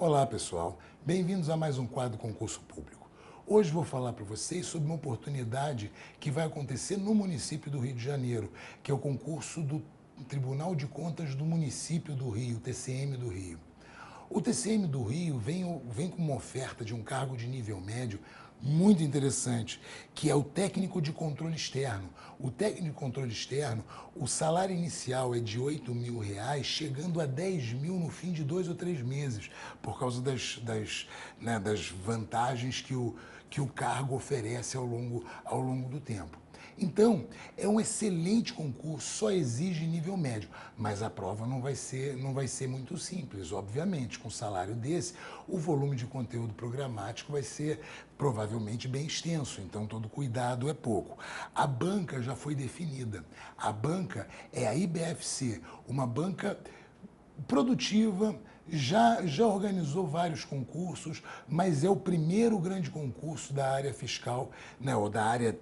Olá pessoal, bem-vindos a mais um quadro Concurso Público. Hoje vou falar para vocês sobre uma oportunidade que vai acontecer no município do Rio de Janeiro, que é o concurso do Tribunal de Contas do Município do Rio, TCM do Rio. O TCM do Rio vem, vem com uma oferta de um cargo de nível médio muito interessante, que é o técnico de controle externo. O técnico de controle externo, o salário inicial é de 8 mil reais, chegando a 10 mil no fim de dois ou três meses, por causa das, das, né, das vantagens que o, que o cargo oferece ao longo, ao longo do tempo. Então, é um excelente concurso, só exige nível médio, mas a prova não vai ser, não vai ser muito simples, obviamente. Com um salário desse, o volume de conteúdo programático vai ser provavelmente bem extenso, então todo cuidado é pouco. A banca já foi definida. A banca é a IBFC, uma banca produtiva, já, já organizou vários concursos, mas é o primeiro grande concurso da área fiscal, né, ou da área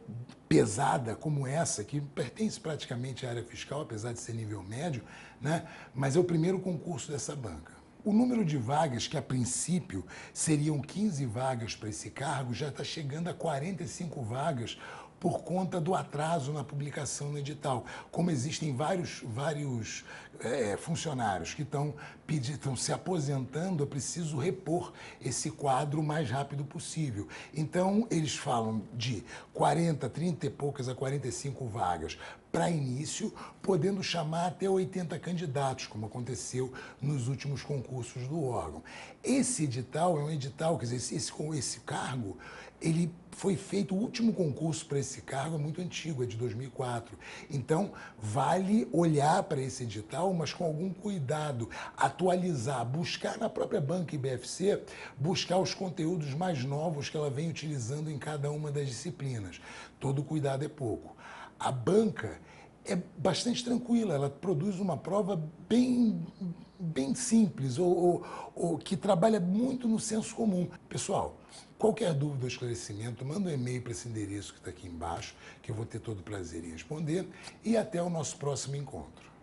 pesada como essa, que pertence praticamente à área fiscal, apesar de ser nível médio, né, mas é o primeiro concurso dessa banca. O número de vagas, que a princípio seriam 15 vagas para esse cargo, já está chegando a 45 vagas, por conta do atraso na publicação no edital. Como existem vários, vários é, é funcionários que estão se aposentando, é preciso repor esse quadro o mais rápido possível. Então, eles falam de 40, 30 e poucas a 45 vagas para início, podendo chamar até 80 candidatos, como aconteceu nos últimos concursos do órgão. Esse edital é um edital, quer dizer, esse, esse cargo, ele foi feito o último concurso para esse cargo, é muito antigo, é de 2004. Então, vale olhar para esse edital, mas com algum cuidado, atualizar, buscar na própria banca IBFC, buscar os conteúdos mais novos que ela vem utilizando em cada uma das disciplinas. Todo cuidado é pouco. A banca é bastante tranquila, ela produz uma prova bem bem simples, ou, ou, ou, que trabalha muito no senso comum. Pessoal, qualquer dúvida ou esclarecimento, manda um e-mail para esse endereço que está aqui embaixo, que eu vou ter todo o prazer em responder. E até o nosso próximo encontro.